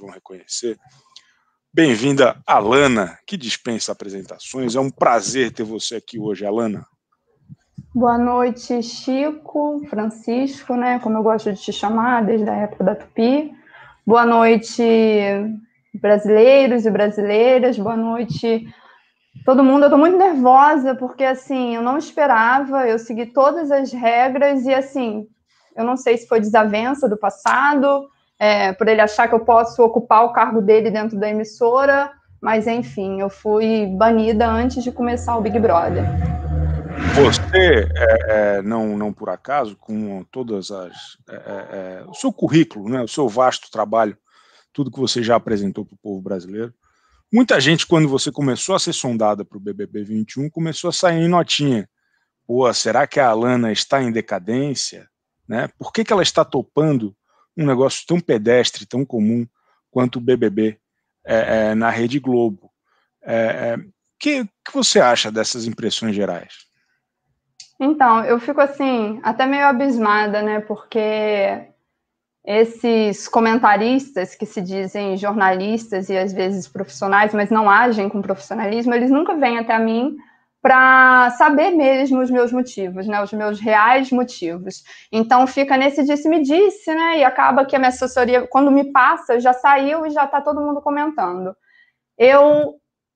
vão reconhecer. Bem-vinda, Alana, que dispensa apresentações. É um prazer ter você aqui hoje, Alana. Boa noite, Chico, Francisco, né? Como eu gosto de te chamar desde a época da Tupi. Boa noite, brasileiros e brasileiras. Boa noite, todo mundo. Eu estou muito nervosa porque assim, eu não esperava, eu segui todas as regras e assim, eu não sei se foi desavença do passado, é, por ele achar que eu posso ocupar o cargo dele dentro da emissora, mas enfim, eu fui banida antes de começar o Big Brother. Você, é, é não, não por acaso, com todas as. É, é, é, o seu currículo, né, o seu vasto trabalho, tudo que você já apresentou para o povo brasileiro, muita gente, quando você começou a ser sondada para o BBB 21, começou a sair em notinha. Pô, será que a Alana está em decadência? Né? Por que, que ela está topando um negócio tão pedestre, tão comum quanto o BBB é, é, na Rede Globo. O é, é, que, que você acha dessas impressões gerais? Então, eu fico assim, até meio abismada, né? Porque esses comentaristas que se dizem jornalistas e às vezes profissionais, mas não agem com profissionalismo, eles nunca vêm até mim para saber mesmo os meus motivos, né, os meus reais motivos. Então fica nesse disse-me-disse, né, e acaba que a minha assessoria, quando me passa, já saiu e já está todo mundo comentando. Eu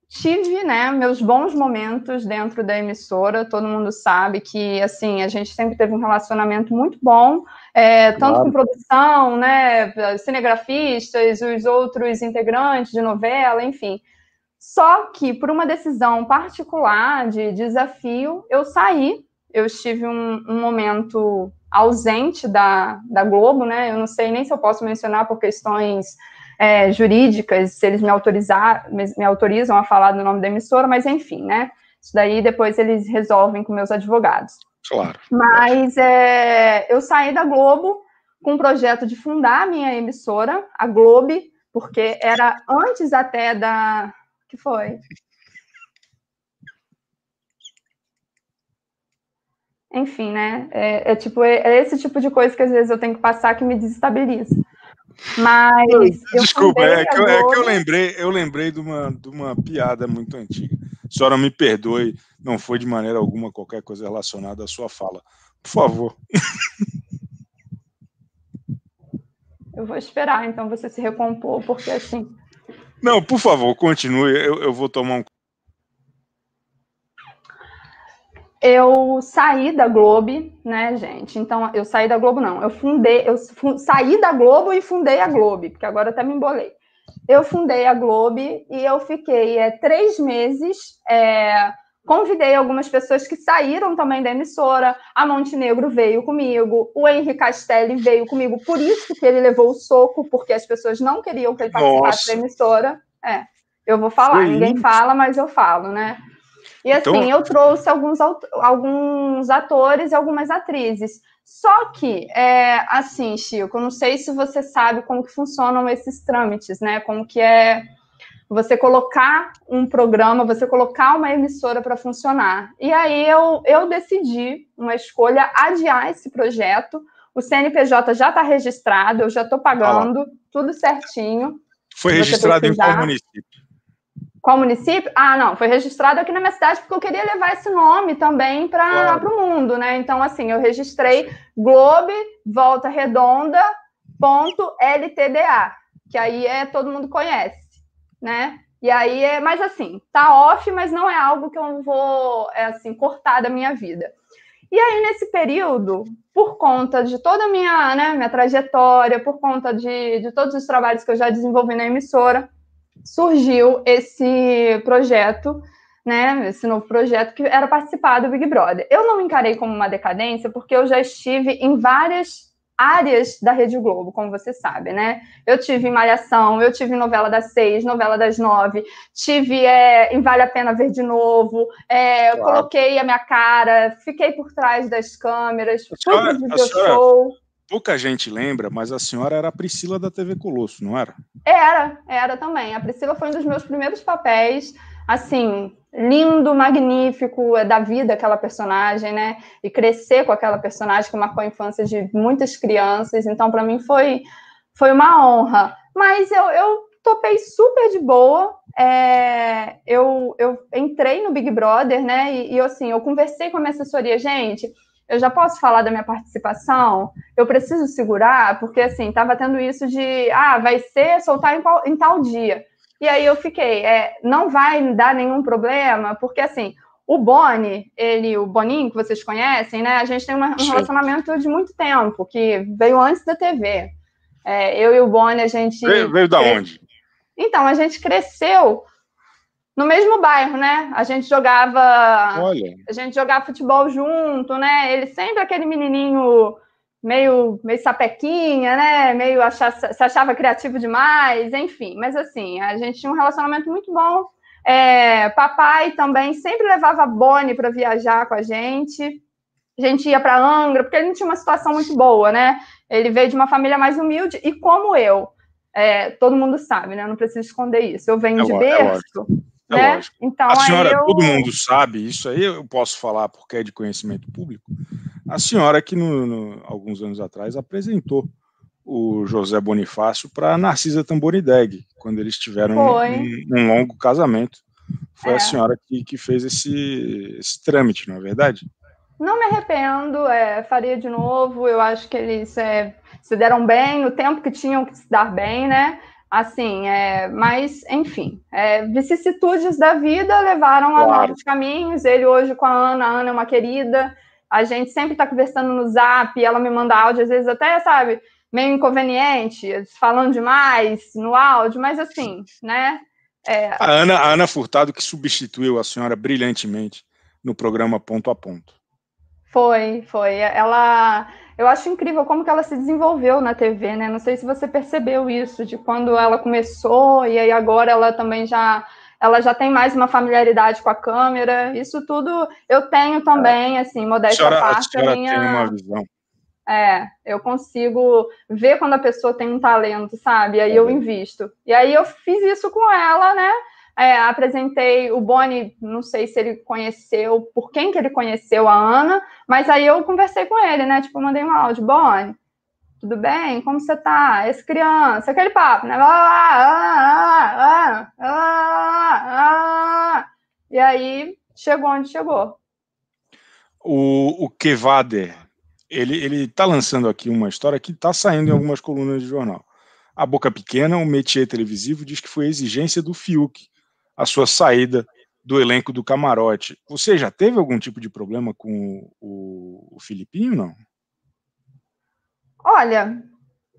tive, né, meus bons momentos dentro da emissora, todo mundo sabe que, assim, a gente sempre teve um relacionamento muito bom, é, tanto claro. com produção, né, cinegrafistas, os outros integrantes de novela, enfim... Só que por uma decisão particular de desafio, eu saí. Eu estive um, um momento ausente da, da Globo, né? Eu não sei nem se eu posso mencionar por questões é, jurídicas, se eles me, autorizar, me, me autorizam a falar do nome da emissora, mas enfim, né? Isso daí depois eles resolvem com meus advogados. Claro. Mas é, eu saí da Globo com o projeto de fundar a minha emissora, a Globo, porque era antes até da, que foi? Enfim, né? É, é tipo, é, é esse tipo de coisa que às vezes eu tenho que passar que me desestabiliza. Mas. Desculpa, é que, eu, é que eu lembrei, eu lembrei de uma, de uma piada muito antiga. A senhora me perdoe, não foi de maneira alguma qualquer coisa relacionada à sua fala. Por favor. Eu vou esperar, então, você se recompor, porque assim, não, por favor, continue. Eu, eu vou tomar um. Eu saí da Globo, né, gente? Então, eu saí da Globo, não. Eu fundei, eu saí da Globo e fundei a Globo, porque agora até me embolei. Eu fundei a Globo e eu fiquei é, três meses. É Convidei algumas pessoas que saíram também da emissora. A Montenegro veio comigo, o Henri Castelli veio comigo, por isso que ele levou o soco, porque as pessoas não queriam que ele participasse Nossa. da emissora. É, eu vou falar, ninguém fala, mas eu falo, né? E então assim, então... eu trouxe alguns, alguns atores e algumas atrizes. Só que, é, assim, Chico, não sei se você sabe como que funcionam esses trâmites, né? Como que é você colocar um programa, você colocar uma emissora para funcionar. E aí eu, eu decidi, uma escolha, adiar esse projeto. O CNPJ já está registrado, eu já estou pagando, tá tudo certinho. Foi registrado em qual município? Qual município? Ah, não, foi registrado aqui na minha cidade porque eu queria levar esse nome também para claro. o mundo, né? Então, assim, eu registrei Globe Volta Redonda ponto LTDA, que aí é todo mundo conhece né? E aí é, mas assim, tá off, mas não é algo que eu vou é assim cortar da minha vida. E aí nesse período, por conta de toda a minha, né, minha trajetória, por conta de, de todos os trabalhos que eu já desenvolvi na emissora, surgiu esse projeto, né, esse novo projeto que era participar do Big Brother. Eu não me encarei como uma decadência porque eu já estive em várias áreas da Rede Globo, como você sabe, né? Eu tive em Malhação, eu tive em Novela das Seis, Novela das Nove, tive é, em Vale a Pena Ver de Novo, é, claro. coloquei a minha cara, fiquei por trás das câmeras, fui pro show. Pouca gente lembra, mas a senhora era a Priscila da TV Colosso, não era? Era, era também. A Priscila foi um dos meus primeiros papéis assim, lindo, magnífico, é da vida aquela personagem, né? E crescer com aquela personagem que marcou a infância de muitas crianças. Então, para mim, foi, foi uma honra. Mas eu, eu topei super de boa. É, eu, eu entrei no Big Brother, né? E, e assim, eu conversei com a minha assessoria, gente. Eu já posso falar da minha participação? Eu preciso segurar, porque assim, estava tendo isso de ah, vai ser soltar em, qual, em tal dia. E aí eu fiquei, é, não vai dar nenhum problema, porque assim, o Boni, ele, o Boninho, que vocês conhecem, né? A gente tem uma, um relacionamento de muito tempo, que veio antes da TV. É, eu e o Boni, a gente. Veio, veio da onde? Então, a gente cresceu no mesmo bairro, né? A gente jogava. Olha. A gente jogava futebol junto, né? Ele sempre aquele menininho meio, meio sapequinha, né? Meio achar, se achava criativo demais, enfim. Mas assim, a gente tinha um relacionamento muito bom. É, papai também sempre levava Bonnie para viajar com a gente. A gente ia para Angra, porque ele não tinha uma situação muito boa, né? Ele veio de uma família mais humilde e como eu. É, todo mundo sabe, né? Eu não preciso esconder isso. Eu venho é de é berço. É né? Então, a senhora, eu... todo mundo sabe, isso aí eu posso falar porque é de conhecimento público a senhora que, no, no, alguns anos atrás, apresentou o José Bonifácio para Narcisa Tamborideg, quando eles tiveram um, um, longo casamento. Foi é. a senhora que, que fez esse, esse, trâmite, não é verdade? Não me arrependo, é, faria de novo. Eu acho que eles é, se deram bem no tempo que tinham que se dar bem, né? Assim, é, mas, enfim, é, vicissitudes da vida levaram claro. a novos caminhos. Ele hoje com a Ana, a Ana é uma querida, a gente sempre está conversando no zap, ela me manda áudio, às vezes até, sabe, meio inconveniente, falando demais no áudio, mas assim, né? É... A, Ana, a Ana Furtado, que substituiu a senhora brilhantemente no programa Ponto a Ponto. Foi, foi. Ela, eu acho incrível como que ela se desenvolveu na TV, né? Não sei se você percebeu isso, de quando ela começou e aí agora ela também já ela já tem mais uma familiaridade com a câmera. Isso tudo eu tenho é. também, é. assim, modéstia a parte. A minha... tem uma visão. É, eu consigo ver quando a pessoa tem um talento, sabe? E aí é. eu uhum. invisto. E aí eu fiz isso com ela, né? É, apresentei o Boni, não sei se ele conheceu, por quem que ele conheceu a Ana, mas aí eu conversei com ele, né? Tipo, mandei um áudio, Boni, tudo bem? Como você tá? Esse criança, aquele papo, né? e aí chegou onde chegou. O, o Kevader, ele, ele tá lançando aqui uma história que tá saindo em algumas colunas de jornal. A Boca Pequena, um métier televisivo, diz que foi exigência do Fiuk a sua saída do elenco do camarote. Você já teve algum tipo de problema com o, o Filipinho, não? Olha,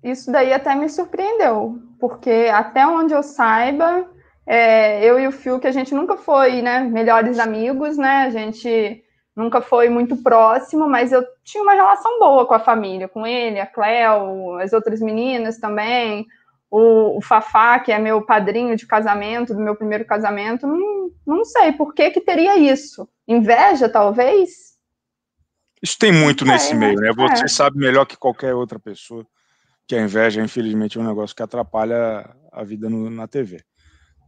isso daí até me surpreendeu, porque até onde eu saiba, é, eu e o Fiuk, a gente nunca foi né, melhores amigos, né? A gente nunca foi muito próximo, mas eu tinha uma relação boa com a família, com ele, a Cléo, as outras meninas também, o, o Fafá, que é meu padrinho de casamento, do meu primeiro casamento, não, não sei por que, que teria isso. Inveja, talvez? Isso tem muito é, nesse meio, né? É. Você sabe melhor que qualquer outra pessoa que a inveja, infelizmente, é um negócio que atrapalha a vida no, na TV.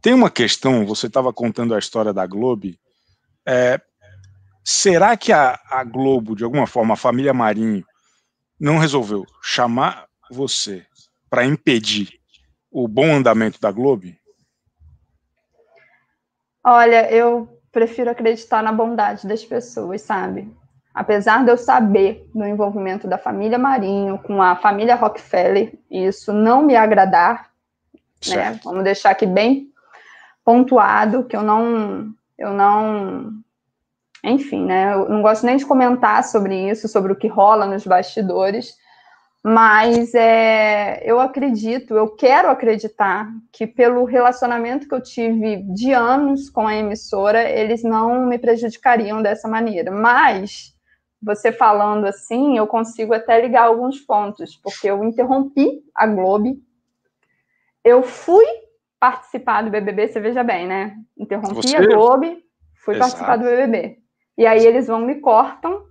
Tem uma questão, você estava contando a história da Globo. É, será que a, a, Globo, de alguma forma, a família Marinho, não resolveu chamar você para impedir o bom andamento da Globo? Olha, eu prefiro acreditar na bondade das pessoas, sabe? apesar de eu saber do envolvimento da família Marinho com a família Rockefeller, isso não me agradar, né? certo. né? Vamos deixar aqui bem pontuado que eu não eu não enfim, né? Eu não gosto nem de comentar sobre isso, sobre o que rola nos bastidores, mas é, eu acredito, eu quero acreditar que pelo relacionamento que eu tive de anos com a emissora, eles não me prejudicariam dessa maneira. Mas você falando assim, eu consigo até ligar alguns pontos, porque eu interrompi a Globo, eu fui participar do BBB, você veja bem, né? Interrompi você? a Globo, fui Exato. participar do BBB. E aí eles vão me cortam,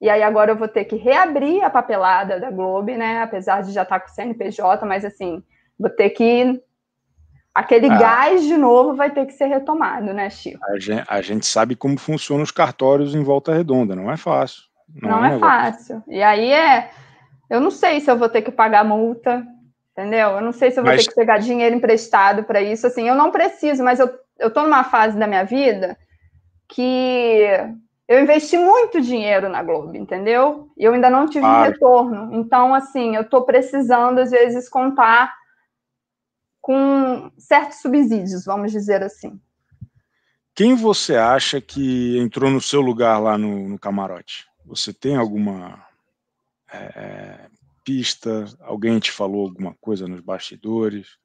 e aí agora eu vou ter que reabrir a papelada da Globo, né? Apesar de já estar tá com o CNPJ, mas assim, vou ter que Aquele ah, gás de novo vai ter que ser retomado, né, Chico? A gente, a gente, sabe como funcionam os cartórios em volta redonda, não é fácil. Não, não é, é fácil. E aí é. Eu não sei se eu vou ter que pagar multa, entendeu? Eu não sei se eu vou mas... ter que pegar dinheiro emprestado para isso. Assim, eu não preciso, mas eu, eu tô numa fase da minha vida que eu investi muito dinheiro na Globo, entendeu? E eu ainda não tive claro. retorno. Então, assim, eu tô precisando, às vezes, contar com certos subsídios, vamos dizer assim. Quem você acha que entrou no seu lugar lá no, no camarote? Você tem alguma é, é pista? Alguém te falou alguma coisa nos bastidores?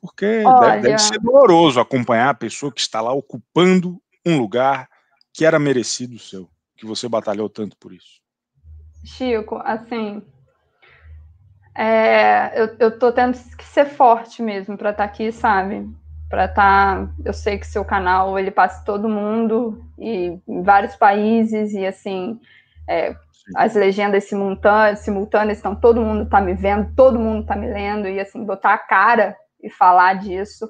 Porque Olha... deve, deve ser doloroso acompanhar a pessoa que está lá ocupando um lugar que era merecido seu, que você batalhou tanto por isso. Chico, assim, é, eu, eu tô tendo que ser forte mesmo para estar tá aqui, sabe? Para estar. Tá, eu sei que seu canal ele passa todo mundo e em vários países, e assim, é, as legendas simultâneas, simultâneas estão, todo mundo tá me vendo, todo mundo tá me lendo, e assim, botar a cara e falar disso.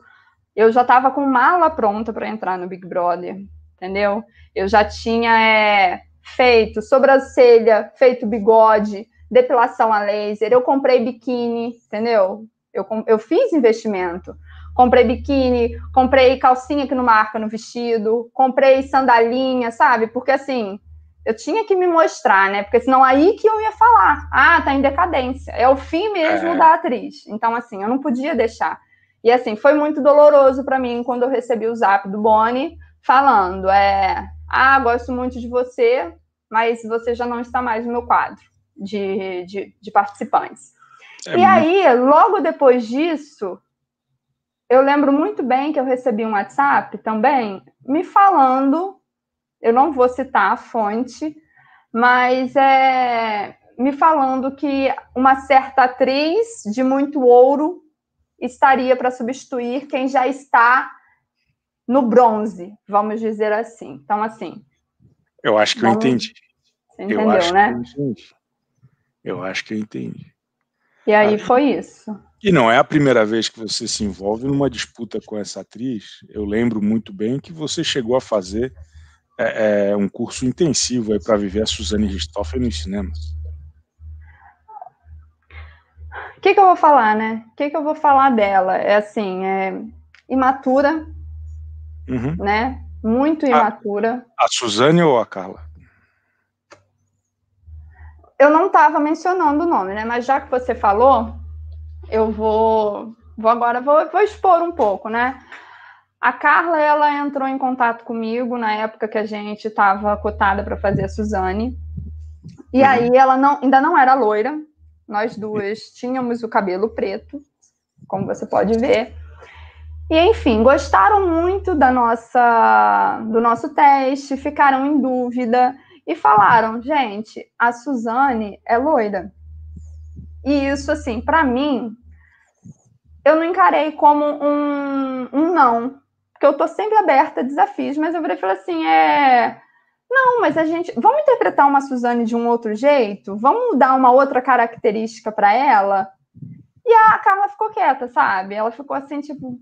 Eu já tava com mala pronta para entrar no Big Brother, entendeu? Eu já tinha é, feito sobrancelha, feito bigode, depilação a laser, eu comprei biquíni, entendeu? Eu, eu fiz investimento. Comprei biquíni, comprei calcinha que não marca no vestido, comprei sandalinha, sabe? Porque assim, eu tinha que me mostrar, né? Porque senão aí que eu ia falar. Ah, tá em decadência. É o fim mesmo é. da atriz. Então, assim, eu não podia deixar. E assim, foi muito doloroso para mim quando eu recebi o zap do Boni falando: é, ah, gosto muito de você, mas você já não está mais no meu quadro de, de, de participantes. É e muito... aí, logo depois disso, eu lembro muito bem que eu recebi um WhatsApp também me falando, eu não vou citar a fonte, mas é, me falando que uma certa atriz de muito ouro estaria para substituir quem já está no bronze, vamos dizer assim. Então, assim. Eu acho que vamos... Né? eu entendi. Você entendeu, eu acho né? Que eu entendi. Eu acho que eu entendi. E aí, ah, foi isso. E não é a primeira vez que você se envolve numa disputa com essa atriz. Eu lembro muito bem que você chegou a fazer é, é um curso intensivo aí para viver a Suzane Ristoffen nos cinemas. O que, que, eu vou falar, né? O que, que, eu vou falar dela? É assim, é imatura, uhum. né? Muito imatura. A, a Suzane ou a Carla? eu não estava mencionando o nome, né? Mas já que você falou, eu vou, vou agora vou, vou expor um pouco, né? A Carla ela entrou em contato comigo na época que a gente estava cotada para fazer a Suzane. E uhum. aí ela não, ainda não era loira. Nós duas tínhamos o cabelo preto, como você pode ver. E enfim, gostaram muito da nossa do nosso teste, ficaram em dúvida e falaram, gente, a Suzane é loira. E isso, assim, para mim, eu não encarei como um, um não, porque eu tô sempre aberta a desafios, mas eu falei assim, é... Não, mas a gente. Vamos interpretar uma Suzane de um outro jeito? Vamos dar uma outra característica para ela? E a Carla ficou quieta, sabe? Ela ficou assim, tipo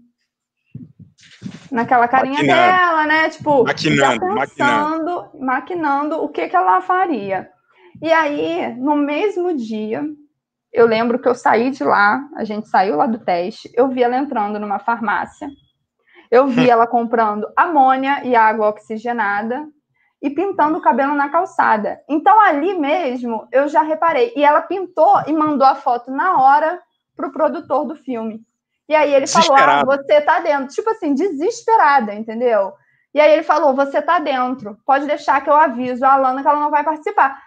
naquela carinha maquinando. dela, né? Tipo, maquinando, pensando, maquinando. maquinando o que, que ela faria. E aí, no mesmo dia, eu lembro que eu saí de lá, a gente saiu lá do teste, eu vi ela entrando numa farmácia, eu vi ela comprando amônia e água oxigenada e pintando o cabelo na calçada. Então, ali mesmo, eu já reparei. E ela pintou e mandou a foto na hora para o produtor do filme. E aí ele falou: ah, você tá dentro. Tipo assim, desesperada, entendeu? E aí ele falou: você tá dentro. Pode deixar que eu aviso a Alana que ela não vai participar.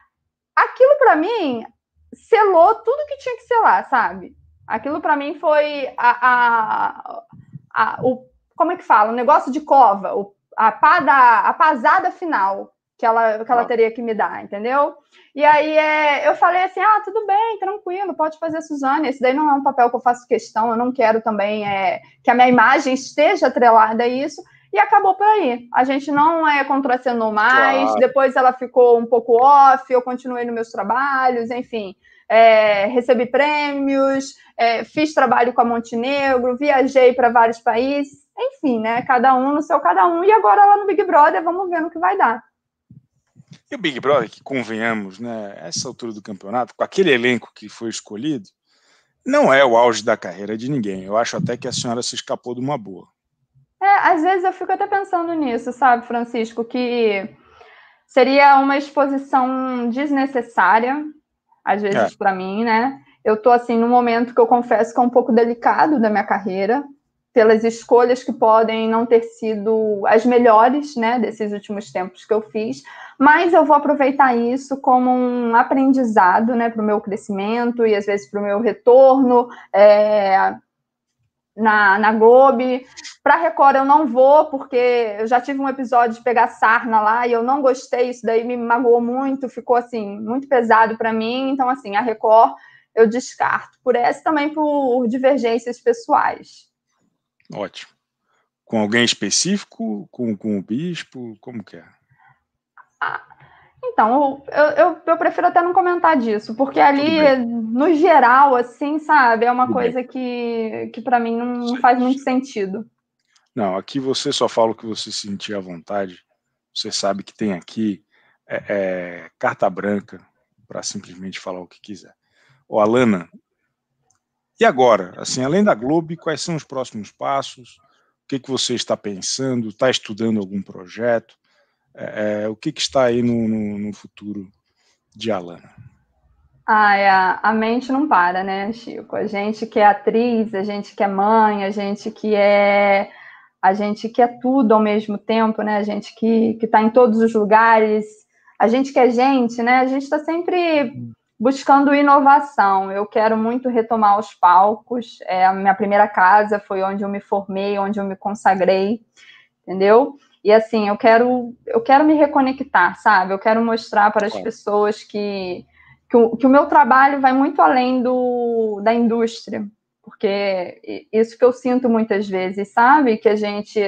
Aquilo para mim selou tudo que tinha que selar, sabe? Aquilo para mim foi a, a, a, o como é que fala? O negócio de cova, o, a, pá da, a pasada final que ela, que ela tá. teria que me dar, entendeu? E aí é, eu falei assim: ah, tudo bem, tranquilo, pode fazer, Suzane. Esse daí não é um papel que eu faço questão, eu não quero também é, que a minha imagem esteja atrelada a isso. E acabou por aí. A gente não é, contracenou mais, claro. depois ela ficou um pouco off, eu continuei nos meus trabalhos, enfim. É, recebi prêmios, é, fiz trabalho com a Montenegro, viajei para vários países, enfim, né? Cada um no seu cada um, e agora lá no Big Brother, vamos ver no que vai dar. E o Big Brother, que convenhamos, né, essa altura do campeonato, com aquele elenco que foi escolhido, não é o auge da carreira de ninguém. Eu acho até que a senhora se escapou de uma boa. É, às vezes eu fico até pensando nisso, sabe, Francisco, que seria uma exposição desnecessária, às vezes é. para mim, né? Eu tô assim num momento que eu confesso que é um pouco delicado da minha carreira, pelas escolhas que podem não ter sido as melhores, né, desses últimos tempos que eu fiz, mas eu vou aproveitar isso como um aprendizado, né, para o meu crescimento e às vezes para o meu retorno é, na, na Globe. Para Record eu não vou, porque eu já tive um episódio de pegar sarna lá e eu não gostei, isso daí me magoou muito, ficou assim, muito pesado para mim, então assim, a Record eu descarto por essa também por divergências pessoais. Ótimo. Com alguém específico? Com, com o bispo? Como que é? Ah, então, eu, eu, eu, prefiro até não comentar disso, porque ali, no geral, assim, sabe, é uma Tudo coisa bem. que, que para mim não faz muito sentido. Não, aqui você só fala o que você sentir à vontade. Você sabe que tem aqui é, é, carta branca para simplesmente falar o que quiser. O Alana, e agora, assim, além da Globo, quais são os próximos passos? O que, que você está pensando? Está estudando algum projeto? É, é, o que, que está aí no, no, no futuro de Alana? Ai, a, a, mente não para, né, Chico? A gente que é atriz, a gente que é mãe, a gente que é a gente que é tudo ao mesmo tempo, né? A gente que que está em todos os lugares, a gente que é gente, né? A gente está sempre buscando inovação. Eu quero muito retomar os palcos. É a minha primeira casa foi onde eu me formei, onde eu me consagrei, entendeu? E assim, eu quero eu quero me reconectar, sabe? Eu quero mostrar para as é. pessoas que que o, que o, meu trabalho vai muito além do da indústria, porque isso que eu sinto muitas vezes, sabe? Que a gente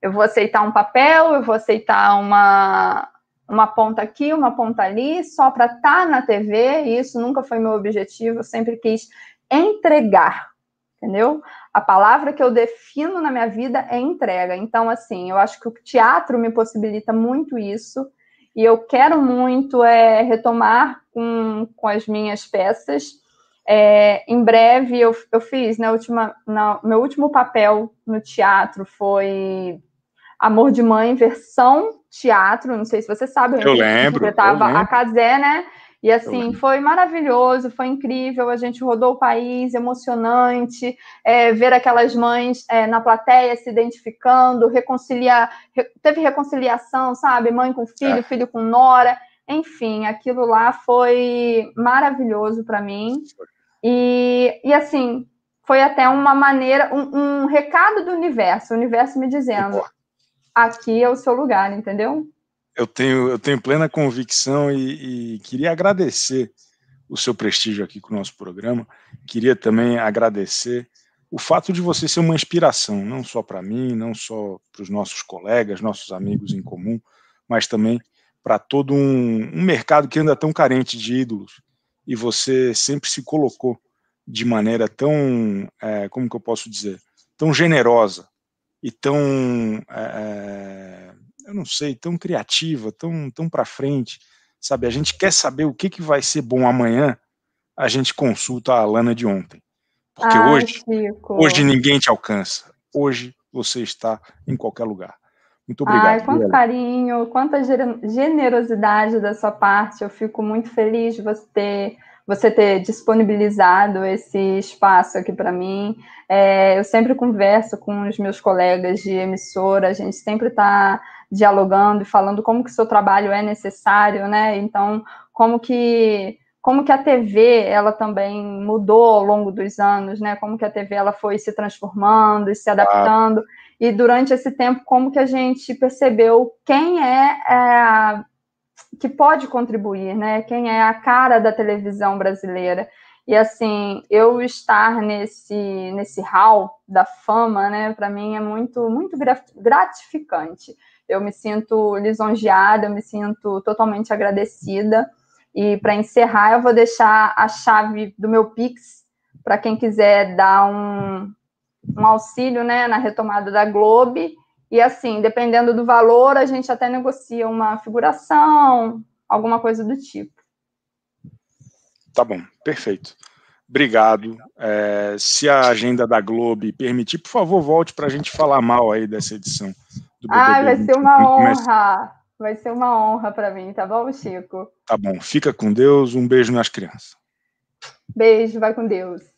eu vou aceitar um papel, eu vou aceitar uma uma ponta aqui, uma ponta ali, só para estar tá na TV, e isso nunca foi meu objetivo, eu sempre quis entregar, entendeu? A palavra que eu defino na minha vida é entrega. Então, assim, eu acho que o teatro me possibilita muito isso, e eu quero muito é, retomar com, com as minhas peças. É, em breve, eu, eu fiz, na né, última, na, meu último papel no teatro foi Amor de Mãe, versão teatro, não sei se você sabe. Eu lembro. Eu tava a Casé, né? E assim, foi maravilhoso, foi incrível. A gente rodou o país, emocionante, é, ver aquelas mães é, na plateia se identificando, reconciliar, re, teve reconciliação, sabe? Mãe com é. filho, é. filho com nora. Enfim, aquilo lá foi maravilhoso para mim. E, e assim, foi até uma maneira, um, um recado do universo, o universo me dizendo: aqui é o seu lugar, entendeu? Eu tenho, eu tenho plena convicção e, e queria agradecer o seu prestígio aqui com o nosso programa. Queria também agradecer o fato de você ser uma inspiração, não só para mim, não só para os nossos colegas, nossos amigos em comum, mas também para todo um, um, mercado que anda tão carente de ídolos. E você sempre se colocou de maneira tão, é, como que eu posso dizer, tão generosa e tão, é, é, eu não sei, tão criativa, tão, tão para frente, sabe? A gente quer saber o que, que vai ser bom amanhã, a gente consulta a Alana de ontem. Porque Ai, hoje, Chico. hoje ninguém te alcança. Hoje você está em qualquer lugar. Muito obrigado. Ai, quanto carinho, quanta generosidade da sua parte. Eu fico muito feliz de você ter você ter disponibilizado esse espaço aqui para mim. É, eu sempre converso com os meus colegas de emissora, a gente sempre está dialogando e falando como que o seu trabalho é necessário, né? Então, como que como que a TV ela também mudou ao longo dos anos, né? Como que a TV ela foi se transformando e se adaptando. Ah. E durante esse tempo, como que a gente percebeu quem é, é a que pode contribuir, né? Quem é a cara da televisão brasileira. E assim, eu estar nesse nesse hall da fama, né, para mim é muito muito gratificante. Eu me sinto lisonjeada, eu me sinto totalmente agradecida. E para encerrar, eu vou deixar a chave do meu Pix para quem quiser dar um, um auxílio, né, na retomada da Globo e assim, dependendo do valor, a gente até negocia uma figuração, alguma coisa do tipo. Tá bom, perfeito. Obrigado. É, se a agenda da Globo permitir, por favor, volte para a gente falar mal aí dessa edição. Do BBB. Ai, vai ser uma honra. Vai ser uma honra para mim, tá bom, Chico? Tá bom. Fica com Deus. Um beijo nas crianças. Beijo, vai com Deus.